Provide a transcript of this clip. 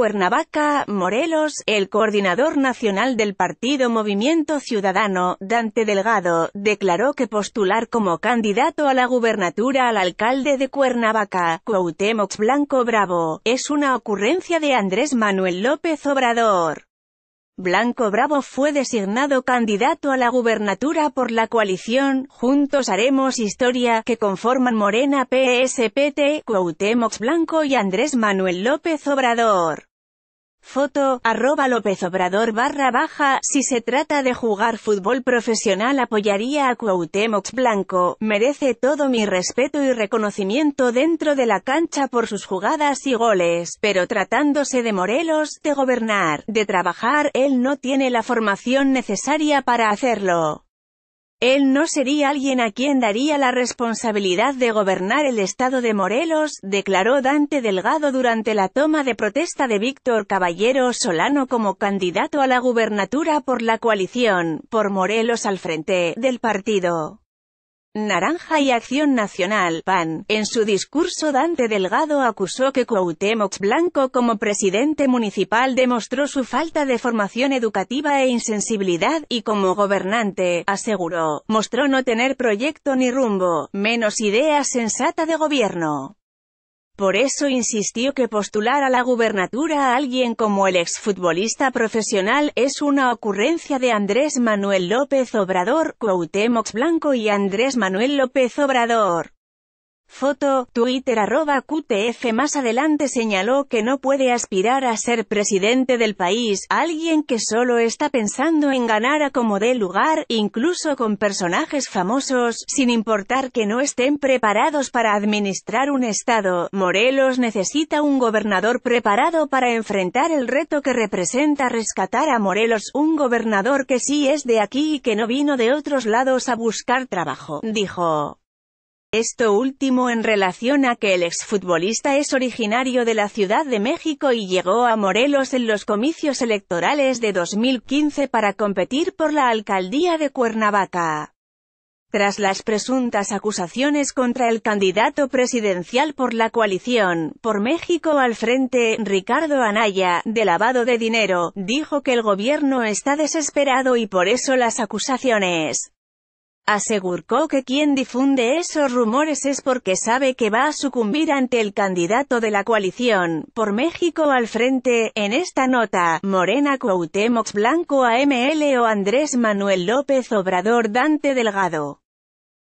Cuernavaca, Morelos, el coordinador nacional del partido Movimiento Ciudadano, Dante Delgado, declaró que postular como candidato a la gubernatura al alcalde de Cuernavaca, Cuauhtémoc Blanco Bravo, es una ocurrencia de Andrés Manuel López Obrador. Blanco Bravo fue designado candidato a la gubernatura por la coalición Juntos Haremos Historia, que conforman Morena PSPT, Cuauhtémoc Blanco y Andrés Manuel López Obrador. Foto, arroba López Obrador barra baja, si se trata de jugar fútbol profesional apoyaría a Cuauhtémoc Blanco, merece todo mi respeto y reconocimiento dentro de la cancha por sus jugadas y goles, pero tratándose de Morelos, de gobernar, de trabajar, él no tiene la formación necesaria para hacerlo. Él no sería alguien a quien daría la responsabilidad de gobernar el estado de Morelos, declaró Dante Delgado durante la toma de protesta de Víctor Caballero Solano como candidato a la gubernatura por la coalición, por Morelos al frente, del partido. Naranja y Acción Nacional, PAN. En su discurso Dante Delgado acusó que Cuauhtémoc Blanco como presidente municipal demostró su falta de formación educativa e insensibilidad, y como gobernante, aseguró, mostró no tener proyecto ni rumbo, menos idea sensata de gobierno. Por eso insistió que postular a la gubernatura a alguien como el exfutbolista profesional es una ocurrencia de Andrés Manuel López Obrador, Cuauhtémoc Blanco y Andrés Manuel López Obrador. Foto, Twitter arroba QTF más adelante señaló que no puede aspirar a ser presidente del país, alguien que solo está pensando en ganar a como dé lugar, incluso con personajes famosos, sin importar que no estén preparados para administrar un estado. Morelos necesita un gobernador preparado para enfrentar el reto que representa rescatar a Morelos, un gobernador que sí es de aquí y que no vino de otros lados a buscar trabajo, dijo. Esto último en relación a que el exfutbolista es originario de la Ciudad de México y llegó a Morelos en los comicios electorales de 2015 para competir por la alcaldía de Cuernavaca. Tras las presuntas acusaciones contra el candidato presidencial por la coalición, por México al frente, Ricardo Anaya, de lavado de dinero, dijo que el gobierno está desesperado y por eso las acusaciones aseguró que quien difunde esos rumores es porque sabe que va a sucumbir ante el candidato de la coalición, por México al frente, en esta nota, Morena Cuauhtémoc Blanco AML o Andrés Manuel López Obrador Dante Delgado.